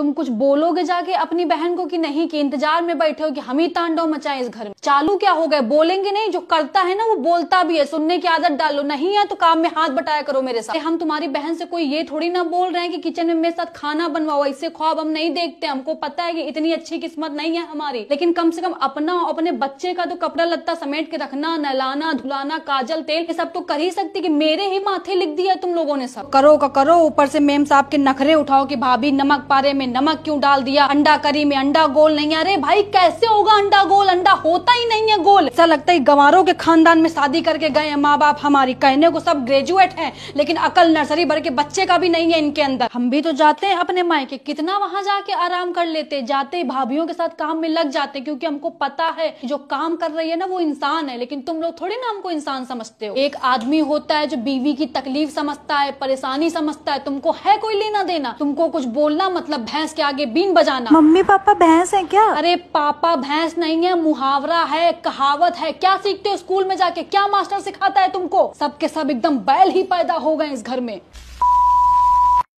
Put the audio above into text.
तुम कुछ बोलोगे जाके अपनी बहन को कि नहीं कि इंतजार में बैठे हो कि हम ही तांडव मचाए इस घर में चालू क्या हो गए बोलेंगे नहीं जो करता है ना वो बोलता भी है सुनने की आदत डालो नहीं है तो काम में हाथ बटाया करो मेरे साथ हम तुम्हारी बहन से कोई ये थोड़ी ना बोल रहे हैं कि किचन में मेरे साथ खाना बनवाओ ऐसे ख्वाब हम नहीं देखते हमको पता है कि इतनी अच्छी किस्मत नहीं है हमारी लेकिन कम से कम अपना अपने बच्चे का तो कपड़ा लत्ता समेट के रखना नहलाना धुलाना काजल तेल ये सब तो कर ही सकती की मेरे ही माथे लिख दिया तुम लोगों ने सब करो का करो ऊपर से मेम साहब के नखरे उठाओ की भाभी नमक पारे में नमक क्यों डाल दिया अंडा करी में अंडा गोल नहीं अरे भाई कैसे होगा अंडा गोल अंडा होता ही नहीं है गोल ऐसा लगता है गंवारों के खानदान में शादी करके गए माँ बाप हमारी कहने को सब ग्रेजुएट है लेकिन अकल नर्सरी भर के बच्चे का भी नहीं है इनके अंदर हम भी तो जाते हैं अपने मायके कितना वहाँ जाके आराम कर लेते जाते भाभीियों के साथ काम में लग जाते क्यूँकी हमको पता है जो काम कर रही है ना वो इंसान है लेकिन तुम लोग थोड़े ना हमको इंसान समझते हो एक आदमी होता है जो बीवी की तकलीफ समझता है परेशानी समझता है तुमको है कोई लेना देना तुमको कुछ बोलना मतलब भैंस के आगे बीन बजाना मम्मी पापा भैंस है क्या अरे पापा भैंस नहीं है मुहावरा है कहावत है क्या सीखते हो स्कूल में जाके क्या मास्टर सिखाता है तुमको सबके सब एकदम बैल ही पैदा हो गए इस घर में